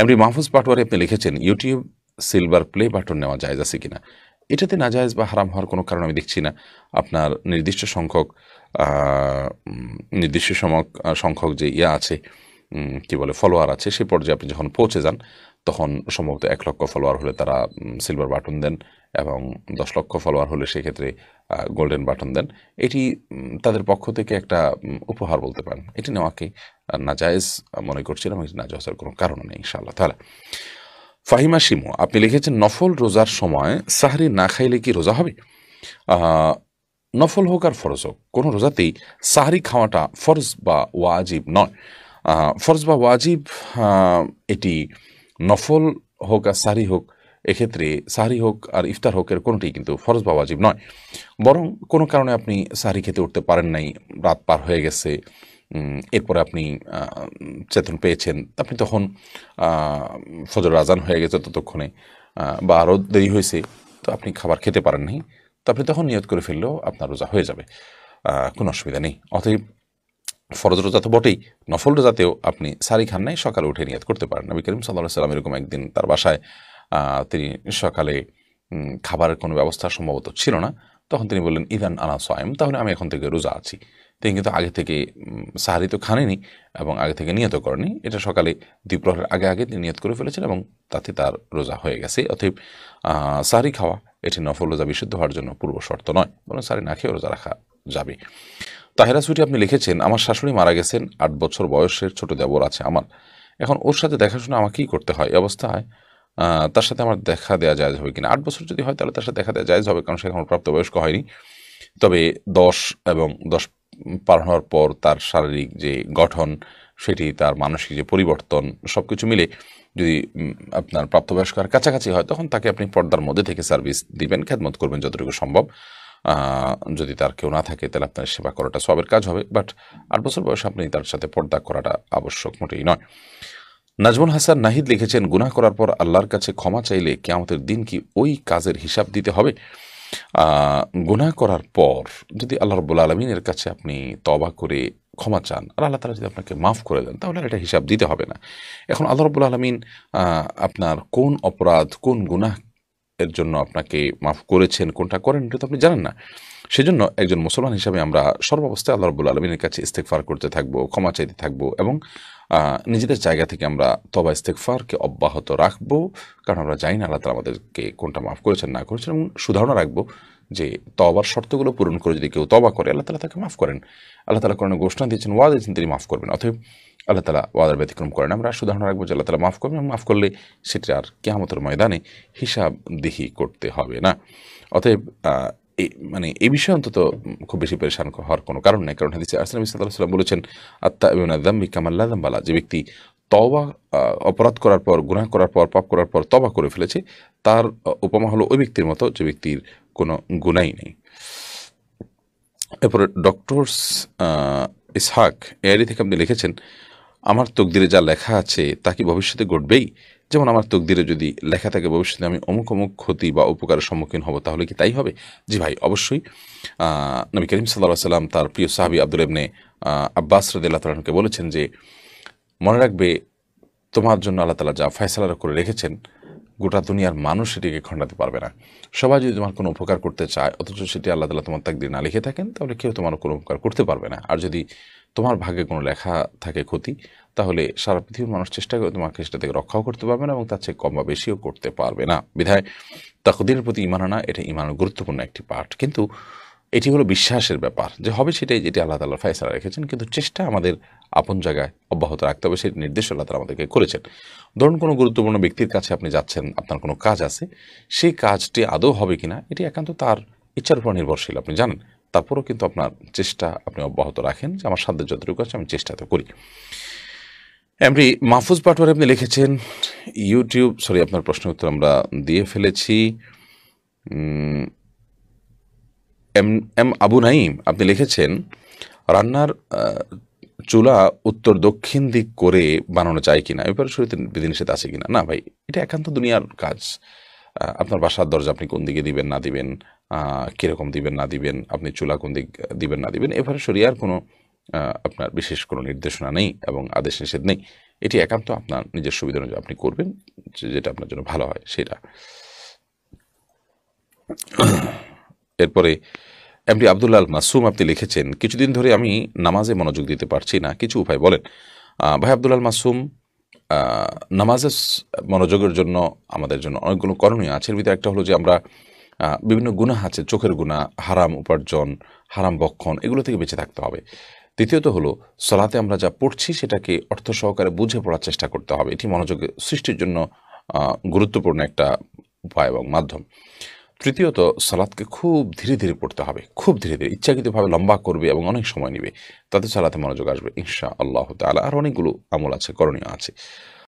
এমনি মাহফুজ পাটোয়ারি আপনি লিখেছেন ইউটিউব সিলভার প্লে বাটন নেওয়া যায় আছে কিনা এটাতে না নাজায়জ বা হারাম হওয়ার কোনো কারণ আমি দেখছি না আপনার নির্দিষ্ট সংখ্যক নির্দিষ্ট সংখ্যক যে ইয়া আছে কি বলে ফলোয়ার আছে সে পর্যায়ে আপনি যখন পৌঁছে যান তখন সম্ভবত এক লক্ষ ফলোয়ার হলে তারা সিলভার বাটন দেন এবং দশ লক্ষ ফলোয়ার হলে সেক্ষেত্রে গোল্ডেন বাটন দেন এটি তাদের পক্ষ থেকে একটা উপহার বলতে পারেন এটি নেওয়াকে নাজায়েজ মনে করছিলাম এটি নাজাজের কোনো কারণ নেই ইনশাআল্লাহ তাহলে ফাহিমা শিমু আপনি লিখেছেন নফল রোজার সময় সাহারি না খাইলে কি রোজা হবে নফল হোক আর ফরজ হোক কোনো রোজাতেই সাহারি খাওয়াটা ফরজ বা ওয়াজিব নয় ফরজ বা ওয়াজিব এটি নফল হোক আর সাহারি হোক এক্ষেত্রে সাহারি হোক আর ইফতার হোক এর কোনোটি কিন্তু ফরজ বা ওয়াজিব নয় বরং কোনো কারণে আপনি সাহারি খেতে উঠতে পারেন নাই রাত পার হয়ে গেছে এরপরে আপনি চেতন পেয়েছেন আপনি তখন ফজর আজান হয়ে গেছে ততক্ষণে বা আরও দেরি হয়েছে তো আপনি খাবার খেতে পারেন নাই তো আপনি তখন নিয়ত করে ফেললেও আপনার রোজা হয়ে যাবে কোনো অসুবিধা নেই অতএব ফরজ রোজা তো বটেই নফল রোজাতেও আপনি সারি খান নাই সকালে উঠে নিয়াত করতে পারেন নবী করিম সাল্লাহ সাল্লাম এরকম একদিন তার বাসায় তিনি সকালে খাবারের কোনো ব্যবস্থা সম্ভবত ছিল না তখন তিনি বললেন ইদান আনা সয়েম তাহলে আমি এখন থেকে রোজা আছি তিনি কিন্তু আগে থেকে সাহারি তো খানেনি এবং আগে থেকে নিয়ত করেনি এটা সকালে দুই প্রহরের আগে আগে তিনি নিয়ত করে ফেলেছেন এবং তাতে তার রোজা হয়ে গেছে অতএব সাহারি খাওয়া এটি নফল রোজা বিশুদ্ধ হওয়ার জন্য পূর্ব শর্ত নয় বরং সাহারি না খেয়ে রোজা রাখা যাবে তাহেরা সুইটি আপনি লিখেছেন আমার শাশুড়ি মারা গেছেন আট বছর বয়সের ছোট দেবর আছে আমার এখন ওর সাথে দেখাশোনা আমাকেই করতে হয় অবস্থায় তার সাথে আমার দেখা দেওয়া যায় হবে কিনা আট বছর যদি হয় তাহলে তার সাথে দেখা দেওয়া যায় হবে কারণ সে এখন প্রাপ্তবয়স্ক হয়নি তবে দশ এবং দশ পার হওয়ার পর তার শারীরিক যে গঠন সেটি তার মানসিক যে পরিবর্তন সব কিছু মিলে যদি আপনার প্রাপ্তবয়স্ক আর কাছাকাছি হয় তখন তাকে আপনি পর্দার মধ্যে থেকে সার্ভিস দিবেন খেদমত করবেন যতটুকু সম্ভব যদি তার কেউ না থাকে তাহলে আপনার সেবা করাটা সবের কাজ হবে বাট আট বছর বয়সে আপনি তার সাথে পর্দা করাটা আবশ্যক মোটেই নয় নাজমুল হাসান নাহিদ লিখেছেন গুনাহ করার পর আল্লাহর কাছে ক্ষমা চাইলে আমাদের দিন কি ওই কাজের হিসাব দিতে হবে গুনাহ করার পর যদি আল্লাহ রব্বুল আলমিনের কাছে আপনি তবা করে ক্ষমা চান আর আল্লাহ তালা যদি আপনাকে মাফ করে দেন তাহলে এটা হিসাব দিতে হবে না এখন আল্লাহ রব্বুল আলমিন আপনার কোন অপরাধ কোন গুনাহ এর জন্য আপনাকে মাফ করেছেন কোনটা করেন এটা তো আপনি জানেন না সেজন্য একজন মুসলমান হিসাবে আমরা সর্বাবস্থায় আল্লাহ রবুল আলমিনের কাছে ইস্তেকফার করতে থাকবো ক্ষমা চাইতে থাকবো এবং নিজেদের জায়গা থেকে আমরা তবা ইস্তেকফারকে অব্যাহত রাখবো কারণ আমরা জানি না আল্লাহ তালা আমাদেরকে কোনটা মাফ করেছেন না করেছেন এবং সুধারণা রাখবো যে তবার শর্তগুলো পূরণ করে যদি কেউ তবা করে আল্লাহ তালা তাকে মাফ করেন আল্লাহ তালা কোনো ঘোষণা দিয়েছেন ওয়া দিয়েছেন তিনি মাফ করবেন অথবা আল্লাহ তালা ওয়াদার ব্যতিক্রম করেন আমরা শুধু ধারণা রাখবো যে আল্লাহ তালা মাফ করবেন মাফ করলে সেটা আর কেয়ামতের ময়দানে হিসাব দিহি করতে হবে না অতএব মানে এই বিষয়ে অন্তত খুব বেশি পরেশান হওয়ার কোনো কারণ নেই কারণ হাদিসে আসলাম ইসাল্লাম বলেছেন আত্মা এবং আদাম্বি কামাল্লা যে ব্যক্তি তবা অপরাধ করার পর গুণা করার পর পাপ করার পর তবা করে ফেলেছে তার উপমা হলো ওই ব্যক্তির মতো যে ব্যক্তির কোনো গুণাই নেই এরপরে ডক্টরস ইসহাক এআরি থেকে আপনি লিখেছেন আমার তকদিরে যা লেখা আছে তা কি ভবিষ্যতে ঘটবেই যেমন আমার তকদিরে যদি লেখা থাকে ভবিষ্যতে আমি অমুক অমুক ক্ষতি বা উপকারের সম্মুখীন হব তাহলে কি তাই হবে জি ভাই অবশ্যই নবী করিম সাল্লাহ সাল্লাম তার প্রিয় সাহাবি আব্দুল ইবনে আব্বাস রদুল্লাহ তালকে বলেছেন যে মনে রাখবে তোমার জন্য আল্লাহ তালা যা ফয়সালা করে রেখেছেন গোটা দুনিয়ার মানুষ সেটিকে খণ্ডাতে পারবে না সবাই যদি তোমার কোনো উপকার করতে চায় অথচ সেটি আল্লাহ তালা তোমার তাকদির না লিখে থাকেন তাহলে কেউ তোমার কোনো উপকার করতে পারবে না আর যদি তোমার ভাগ্যে কোনো লেখা থাকে ক্ষতি তাহলে সারা পৃথিবীর মানুষ চেষ্টা করে তোমাকে সেটা থেকে রক্ষাও করতে পারবে না এবং তার চেয়ে কম বা বেশিও করতে পারবে না বিধায় তাকদিনের প্রতি ইমান আনা এটা ইমানের গুরুত্বপূর্ণ একটি পাঠ কিন্তু এটি হলো বিশ্বাসের ব্যাপার যে হবে সেটাই যেটি আল্লাহ তাল্লাহ ফায়সালা রেখেছেন কিন্তু চেষ্টা আমাদের আপন জায়গায় অব্যাহত রাখতে হবে সেই নির্দেশ আল্লাহ তালা আমাদেরকে করেছেন ধরুন কোনো গুরুত্বপূর্ণ ব্যক্তির কাছে আপনি যাচ্ছেন আপনার কোনো কাজ আছে সেই কাজটি আদৌ হবে কিনা এটি একান্ত তার ইচ্ছার উপর নির্ভরশীল আপনি জানেন তারপরেও কিন্তু আপনার চেষ্টা আপনি অব্যাহত রাখেন যে আমার সাধ্য যতটুকু আছে আমি চেষ্টা তো করি এমনি মাহফুজ পাটোয়ার আপনি লিখেছেন ইউটিউব সরি আপনার প্রশ্নের উত্তর আমরা দিয়ে ফেলেছি এম এম আবু নাইম আপনি লিখেছেন রান্নার চুলা উত্তর দক্ষিণ দিক করে বানানো যায় কিনা এবার শরীরে বিধিনিষেধ আছে কিনা না ভাই এটা একান্ত দুনিয়ার কাজ আপনার বাসার দরজা আপনি কোন দিকে দিবেন না দিবেন কীরকম দিবেন না দিবেন আপনি চুলা কোন দিক দিবেন না দিবেন এবারে শরিয়ার কোনো আপনার বিশেষ কোনো নির্দেশনা নেই এবং আদেশ নিষেধ নেই এটি একান্ত আপনার নিজের সুবিধা অনুযায়ী আপনি করবেন যেটা আপনার জন্য ভালো হয় সেটা এরপরে এমডি আবদুল্লাহ মাসুম আপনি লিখেছেন কিছুদিন ধরে আমি নামাজে মনোযোগ দিতে পারছি না কিছু উপায় বলেন ভাই আবদুল্লাল মাসুম নামাজে মনোযোগের জন্য আমাদের জন্য অনেকগুলো করণীয় আছে এর ভিতরে একটা হলো যে আমরা বিভিন্ন গুণা আছে চোখের গুণা হারাম উপার্জন হারাম বক্ষণ এগুলো থেকে বেঁচে থাকতে হবে দ্বিতীয়ত হলো সলাতে আমরা যা পড়ছি সেটাকে অর্থ সহকারে বুঝে পড়ার চেষ্টা করতে হবে এটি মনোযোগ সৃষ্টির জন্য গুরুত্বপূর্ণ একটা উপায় এবং মাধ্যম তৃতীয়ত সালাদকে খুব ধীরে ধীরে পড়তে হবে খুব ধীরে ধীরে ইচ্ছাকৃতভাবে লম্বা করবে এবং অনেক সময় নেবে তাতে সালাতে মনোযোগ আসবে ইনশা আল্লাহ তালা আর অনেকগুলো আমল আছে করণীয় আছে